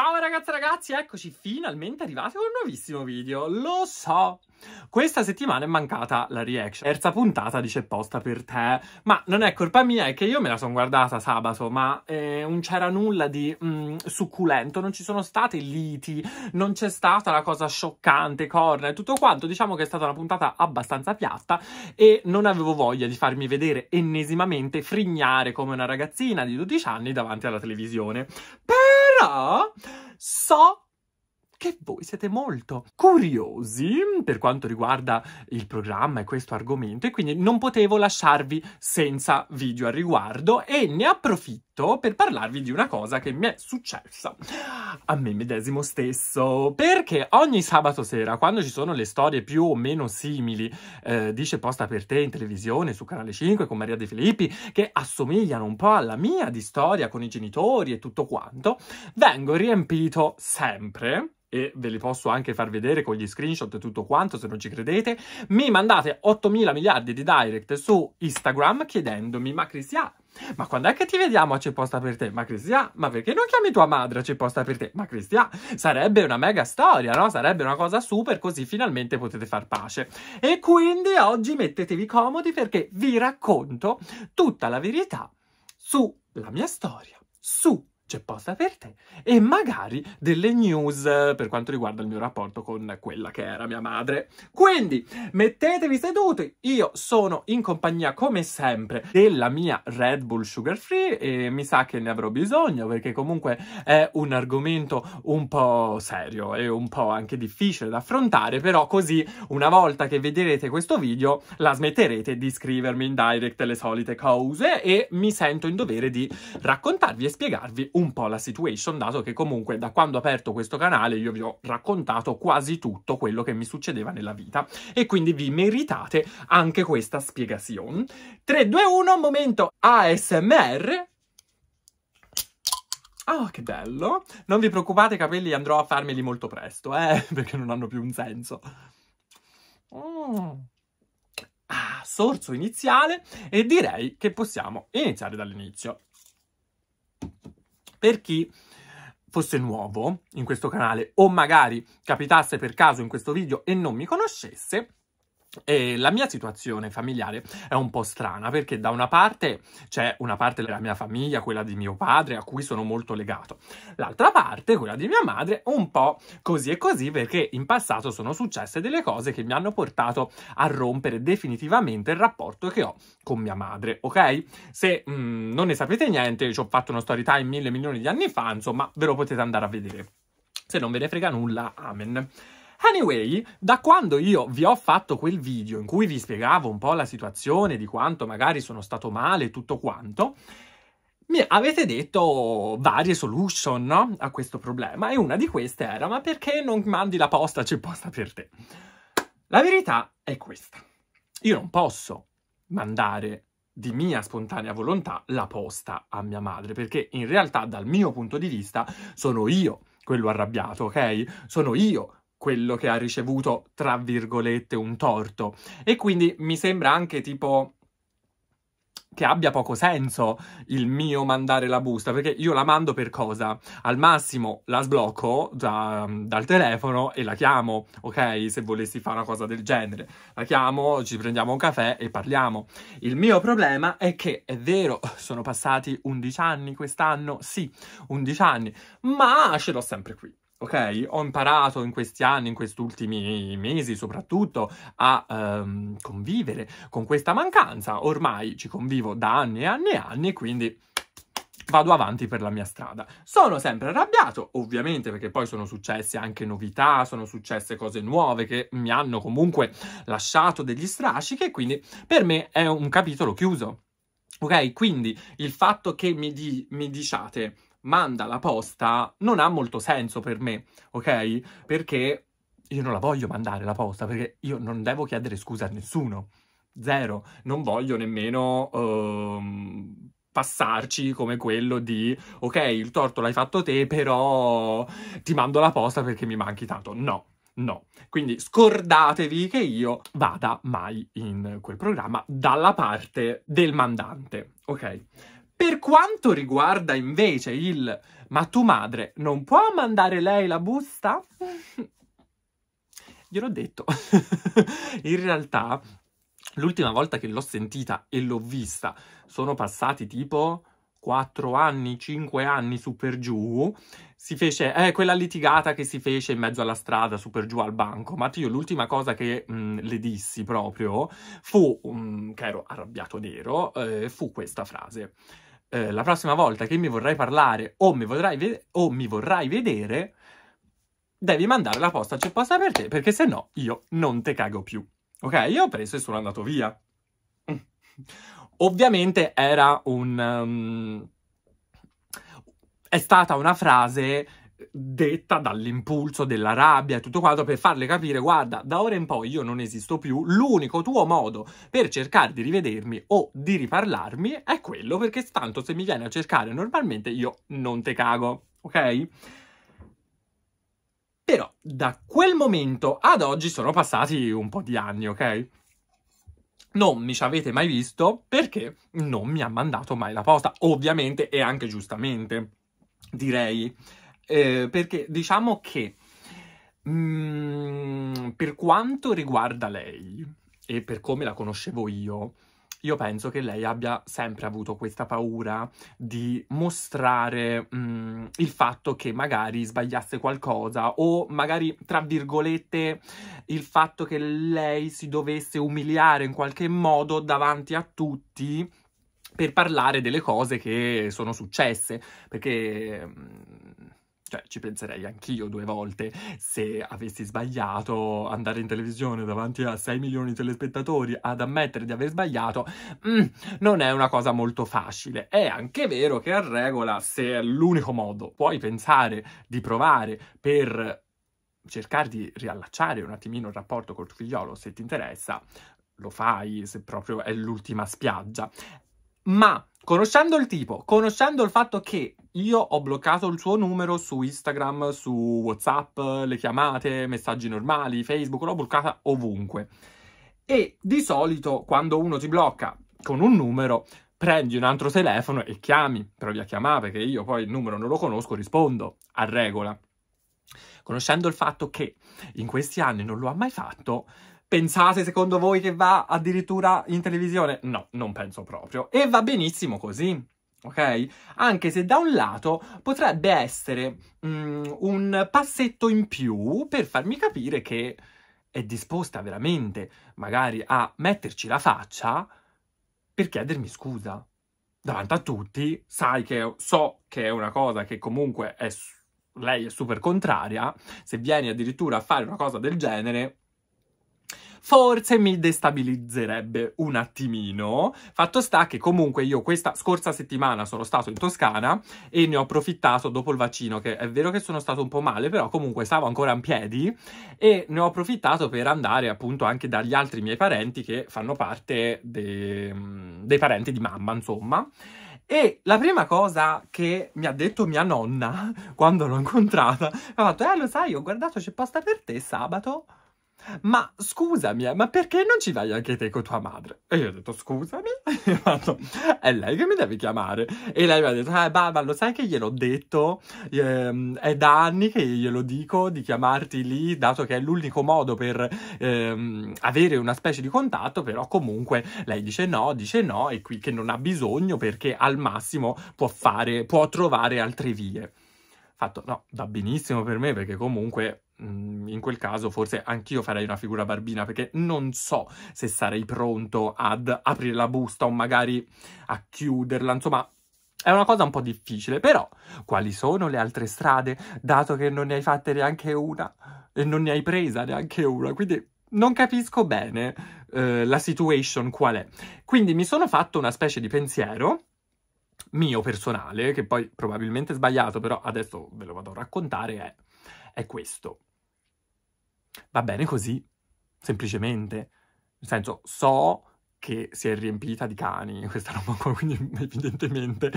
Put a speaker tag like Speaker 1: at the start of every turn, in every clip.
Speaker 1: Ciao ragazzi ragazzi, eccoci finalmente arrivati a un nuovissimo video, lo so! Questa settimana è mancata la reaction, terza puntata dice posta per te, ma non è colpa mia, è che io me la sono guardata sabato, ma eh, non c'era nulla di mm, succulento, non ci sono state liti, non c'è stata la cosa scioccante, corna e tutto quanto, diciamo che è stata una puntata abbastanza piatta e non avevo voglia di farmi vedere ennesimamente frignare come una ragazzina di 12 anni davanti alla televisione. Però però so che voi siete molto curiosi per quanto riguarda il programma e questo argomento e quindi non potevo lasciarvi senza video al riguardo e ne approfitto diretto per parlarvi di una cosa che mi è successa a me medesimo stesso, perché ogni sabato sera, quando ci sono le storie più o meno simili, eh, dice posta per te in televisione su Canale 5 con Maria De Filippi, che assomigliano un po' alla mia di storia con i genitori e tutto quanto, vengo riempito sempre e ve li posso anche far vedere con gli screenshot e tutto quanto se non ci credete mi mandate 8 mila miliardi di direct su Instagram chiedendomi ma Cristiano ma quando è che ti vediamo a C'è posta per te? Ma Cristian, ma perché non chiami tua madre a C'è posta per te? Ma Cristian, sarebbe una mega storia, no? Sarebbe una cosa super, così finalmente potete far pace. E quindi oggi mettetevi comodi perché vi racconto tutta la verità sulla mia storia, su c'è posta per te e magari delle news eh, per quanto riguarda il mio rapporto con quella che era mia madre. Quindi mettetevi seduti, io sono in compagnia come sempre della mia Red Bull Sugar Free e mi sa che ne avrò bisogno perché comunque è un argomento un po' serio e un po' anche difficile da affrontare, però così una volta che vedrete questo video la smetterete di scrivermi in direct le solite cose e mi sento in dovere di raccontarvi e spiegarvi un po' la situation, dato che comunque da quando ho aperto questo canale io vi ho raccontato quasi tutto quello che mi succedeva nella vita e quindi vi meritate anche questa spiegazione. 3, 2, 1, momento ASMR. Ah, che bello! Non vi preoccupate, i capelli andrò a farmeli molto presto, eh, perché non hanno più un senso. Mm. Ah, sorso iniziale e direi che possiamo iniziare dall'inizio. Per chi fosse nuovo in questo canale o magari capitasse per caso in questo video e non mi conoscesse, e la mia situazione familiare è un po' strana perché da una parte c'è una parte della mia famiglia, quella di mio padre, a cui sono molto legato, l'altra parte, quella di mia madre, un po' così e così perché in passato sono successe delle cose che mi hanno portato a rompere definitivamente il rapporto che ho con mia madre, ok? Se mh, mm, non ne sapete niente, ci ho fatto una story time mille milioni di anni fa, insomma, ve lo potete andare a vedere. Se non ve ne frega nulla, amen. Anyway, da quando io vi ho fatto quel video in cui vi spiegavo un po' la situazione, di quanto magari sono stato male e tutto quanto, mi avete detto varie solution no? a questo problema e una di queste era ma perché non mandi la posta, c'è posta per te? La verità è questa. Io non posso mandare di mia spontanea volontà la posta a mia madre, perché in realtà dal mio punto di vista sono io quello arrabbiato, ok? Sono io quello che ha ricevuto, tra virgolette, un torto. E quindi mi sembra anche tipo che abbia poco senso il mio mandare la busta, perché io la mando per cosa? Al massimo la sblocco da, dal telefono e la chiamo, ok? Se volessi fare una cosa del genere. La chiamo, ci prendiamo un caffè e parliamo. Il mio problema è che, è vero, sono passati 11 anni quest'anno, sì, 11 anni, ma ce l'ho sempre qui ok? Ho imparato in questi anni, in questi ultimi mesi soprattutto, a ehm, convivere con questa mancanza. Ormai ci convivo da anni e anni e anni, quindi vado avanti per la mia strada. Sono sempre arrabbiato, ovviamente, perché poi sono successe anche novità, sono successe cose nuove che mi hanno comunque lasciato degli strascichi e quindi per me è un capitolo chiuso. Ok, quindi il fatto che mi, di mi diciate manda la posta non ha molto senso per me, ok? Perché io non la voglio mandare la posta, perché io non devo chiedere scusa a nessuno. Zero. Non voglio nemmeno... Uh, passarci come quello di ok, il torto l'hai fatto te, però ti mando la posta perché mi manchi tanto. No, No, quindi scordatevi che io vada mai in quel programma dalla parte del mandante, ok? Per quanto riguarda invece il ma tu madre non può mandare lei la busta? Gliel'ho detto. In realtà, l'ultima volta che l'ho sentita e l'ho vista, sono passati tipo 4 anni, 5 anni su per giù, si fece, eh, quella litigata che si fece in mezzo alla strada, su per giù al banco, ma io l'ultima cosa che mh, mm, le dissi proprio fu, um, che ero arrabbiato nero, eh, fu questa frase eh, la prossima volta che mi vorrai parlare o mi vorrai, ve- o mi vorrai vedere, devi mandare la posta c'è posta per te, perché se no io non te cago più. Ok, io ho preso e sono andato via. Ovviamente era un... Um, è stata una frase detta dall'impulso della rabbia e tutto quanto per farle capire guarda da ora in poi io non esisto più l'unico tuo modo per cercare di rivedermi o di riparlarmi è quello perché tanto se mi viene a cercare normalmente io non te cago ok però da quel momento ad oggi sono passati un po' di anni ok non mi ci avete mai visto perché non mi ha mandato mai la posta ovviamente e anche giustamente direi eh, perché diciamo che mh, mm, per quanto riguarda lei e per come la conoscevo io, io penso che lei abbia sempre avuto questa paura di mostrare mh, mm, il fatto che magari sbagliasse qualcosa o magari, tra virgolette, il fatto che lei si dovesse umiliare in qualche modo davanti a tutti per parlare delle cose che sono successe, perché mm, cioè ci penserei anch'io due volte se avessi sbagliato andare in televisione davanti a 6 milioni di telespettatori ad ammettere di aver sbagliato mm, non è una cosa molto facile è anche vero che a regola se è l'unico modo puoi pensare di provare per cercare di riallacciare un attimino il rapporto col tuo figliolo se ti interessa lo fai se proprio è l'ultima spiaggia ma conoscendo il tipo conoscendo il fatto che io ho bloccato il suo numero su Instagram, su WhatsApp, le chiamate, messaggi normali, Facebook, l'ho bloccata ovunque. E di solito quando uno ti blocca con un numero, prendi un altro telefono e chiami, provi a chiamare perché io poi il numero non lo conosco, rispondo a regola. Conoscendo il fatto che in questi anni non lo ha mai fatto, pensate secondo voi che va addirittura in televisione? No, non penso proprio. E va benissimo così ok? Anche se da un lato potrebbe essere um, un passetto in più per farmi capire che è disposta veramente magari a metterci la faccia per chiedermi scusa davanti a tutti, sai che so che è una cosa che comunque è lei è super contraria, se vieni addirittura a fare una cosa del genere forse mi destabilizzerebbe un attimino. Fatto sta che comunque io questa scorsa settimana sono stato in Toscana e ne ho approfittato dopo il vaccino, che è vero che sono stato un po' male, però comunque stavo ancora in piedi e ne ho approfittato per andare appunto anche dagli altri miei parenti che fanno parte de... dei parenti di mamma, insomma. E la prima cosa che mi ha detto mia nonna quando l'ho incontrata, mi ha fatto, eh lo sai, ho guardato c'è posta per te sabato. Ma scusami, eh, ma perché non ci vai anche te con tua madre? E io ho detto, scusami? è lei che mi deve chiamare. E lei mi ha detto, ah, babba, lo sai che gliel'ho detto? Ehm, è da anni che glielo dico di chiamarti lì, dato che è l'unico modo per ehm, avere una specie di contatto, però comunque lei dice no, dice no, e qui che non ha bisogno perché al massimo può fare, può trovare altre vie. Fatto, no, va benissimo per me perché comunque Mm, in quel caso forse anch'io farei una figura barbina perché non so se sarei pronto ad aprire la busta o magari a chiuderla, insomma è una cosa un po' difficile, però quali sono le altre strade dato che non ne hai fatte neanche una e non ne hai presa neanche una, quindi non capisco bene eh, la situation qual è. Quindi mi sono fatto una specie di pensiero mio personale, che poi probabilmente è sbagliato, però adesso ve lo vado a raccontare, è, è questo va bene così, semplicemente. Nel senso, so che si è riempita di cani, questa roba qua, quindi evidentemente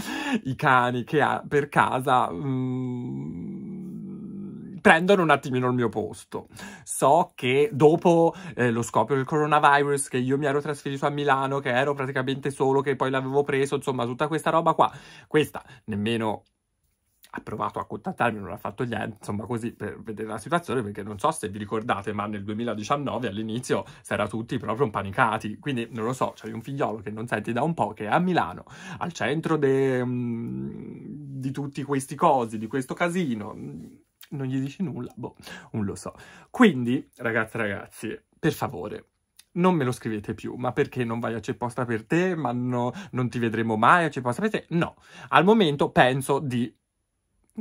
Speaker 1: i cani che ha per casa mm, prendono un attimino il mio posto. So che dopo eh, lo scoppio del coronavirus, che io mi ero trasferito a Milano, che ero praticamente solo, che poi l'avevo preso, insomma, tutta questa roba qua, questa nemmeno ha provato a contattarmi, non ha fatto niente, insomma così per vedere la situazione, perché non so se vi ricordate, ma nel 2019 all'inizio si era tutti proprio impanicati, quindi non lo so, c'è un figliolo che non senti da un po', che è a Milano, al centro de, mh, mm, di tutti questi cosi, di questo casino, mm, non gli dici nulla, boh, non lo so. Quindi, ragazzi, ragazzi, per favore, non me lo scrivete più, ma perché non vai a C'è Posta per te, ma no, non ti vedremo mai a C'è Posta per te? No, al momento penso di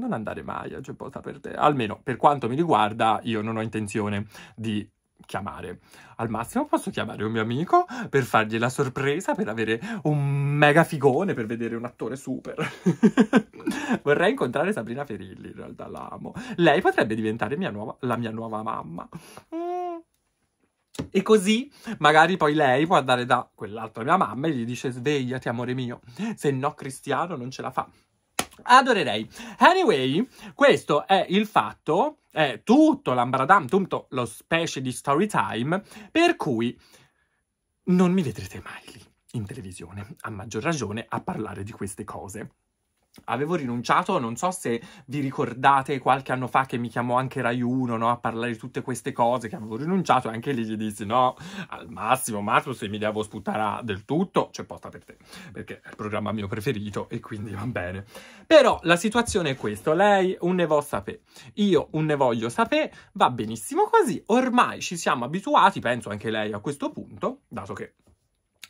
Speaker 1: non andare mai a Giubbota per te. Almeno per quanto mi riguarda, io non ho intenzione di chiamare. Al massimo posso chiamare un mio amico per fargli la sorpresa, per avere un mega figone, per vedere un attore super. Vorrei incontrare Sabrina Ferilli, in realtà la amo. Lei potrebbe diventare mia nuova, la mia nuova mamma. Mm. E così magari poi lei può andare da quell'altra mia mamma e gli dice svegliati amore mio, se no Cristiano non ce la fa. Adorerei. Anyway, questo è il fatto, è tutto l'ambradam, tutto lo specie di story time, per cui non mi vedrete mai lì in televisione, a maggior ragione a parlare di queste cose avevo rinunciato, non so se vi ricordate qualche anno fa che mi chiamò anche Rai 1 no, a parlare di tutte queste cose, che avevo rinunciato e anche lì gli dissi no, al massimo Marco se mi devo sputare del tutto c'è cioè, posta per te, perché è il programma mio preferito e quindi va bene. Però la situazione è questa, lei un ne vo sapè, io un ne voglio sapè, va benissimo così, ormai ci siamo abituati, penso anche lei a questo punto, dato che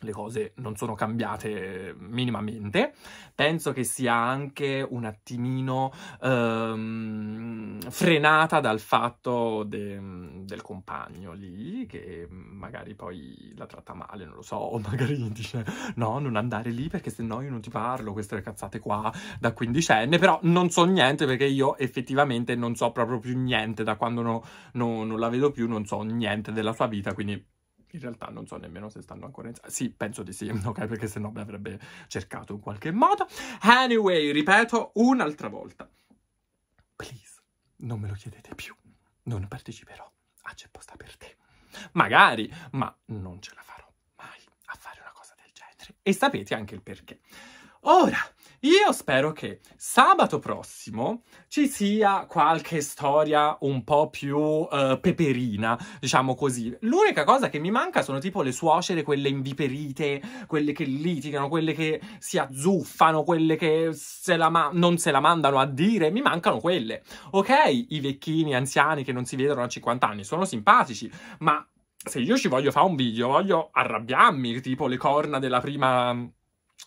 Speaker 1: le cose non sono cambiate eh, minimamente. Penso che sia anche un attimino ehm, frenata dal fatto de, del compagno lì, che magari poi la tratta male, non lo so, o magari dice no, non andare lì perché se no io non ti parlo, queste cazzate qua da quindicenne, però non so niente perché io effettivamente non so proprio più niente da quando no, no, non la vedo più, non so niente della sua vita, quindi in realtà non so nemmeno se stanno ancora in... Sì, penso di sì, ok? Perché sennò no avrebbe cercato in qualche modo. Anyway, ripeto un'altra volta. Please, non me lo chiedete più. Non parteciperò a C'è posta per te. Magari, ma non ce la farò mai a fare una cosa del genere. E sapete anche il perché. Ora... Io spero che sabato prossimo ci sia qualche storia un po' più uh, peperina, diciamo così. L'unica cosa che mi manca sono tipo le suocere, quelle inviperite, quelle che litigano, quelle che si azzuffano, quelle che se non se la mandano a dire. Mi mancano quelle. Ok, i vecchini, anziani che non si vedono a 50 anni sono simpatici, ma se io ci voglio fare un video, voglio arrabbiarmi, tipo le corna della prima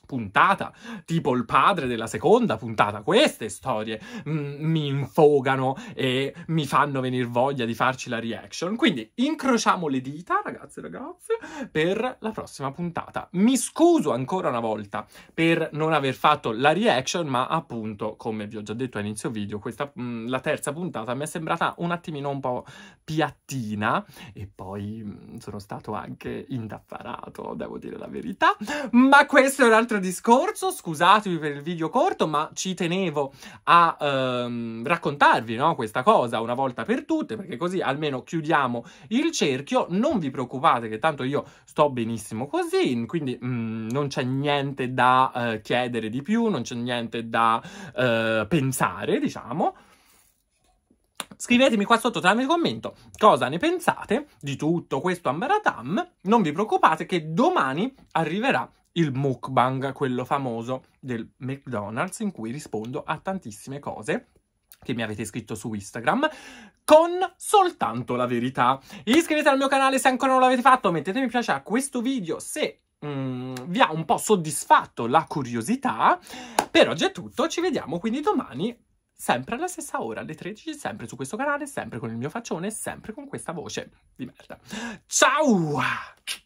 Speaker 1: puntata, tipo il padre della seconda puntata, queste storie m- mm, mi infogano e mi fanno venire voglia di farci la reaction. Quindi incrociamo le dita, ragazzi e ragazze, per la prossima puntata. Mi scuso ancora una volta per non aver fatto la reaction, ma appunto, come vi ho già detto a inizio video, questa, m- mm, la terza puntata mi è sembrata un attimino un po' piattina e poi m- mm, sono stato anche indaffarato, devo dire la verità, ma questo è un altro discorso, scusatevi per il video corto, ma ci tenevo a ehm, raccontarvi no, questa cosa una volta per tutte, perché così almeno chiudiamo il cerchio. Non vi preoccupate che tanto io sto benissimo così, quindi mh, mm, non c'è niente da eh, chiedere di più, non c'è niente da eh, pensare, diciamo. Scrivetemi qua sotto tramite commento cosa ne pensate di tutto questo Ambaratam. Non vi preoccupate che domani arriverà il mukbang, quello famoso del McDonald's, in cui rispondo a tantissime cose che mi avete scritto su Instagram con soltanto la verità. Iscrivetevi al mio canale se ancora non l'avete fatto, mettete mi piace a questo video se mm, vi ha un po' soddisfatto la curiosità. Per oggi è tutto, ci vediamo quindi domani sempre alla stessa ora, alle 13, sempre su questo canale, sempre con il mio faccione, sempre con questa voce di merda. Ciao!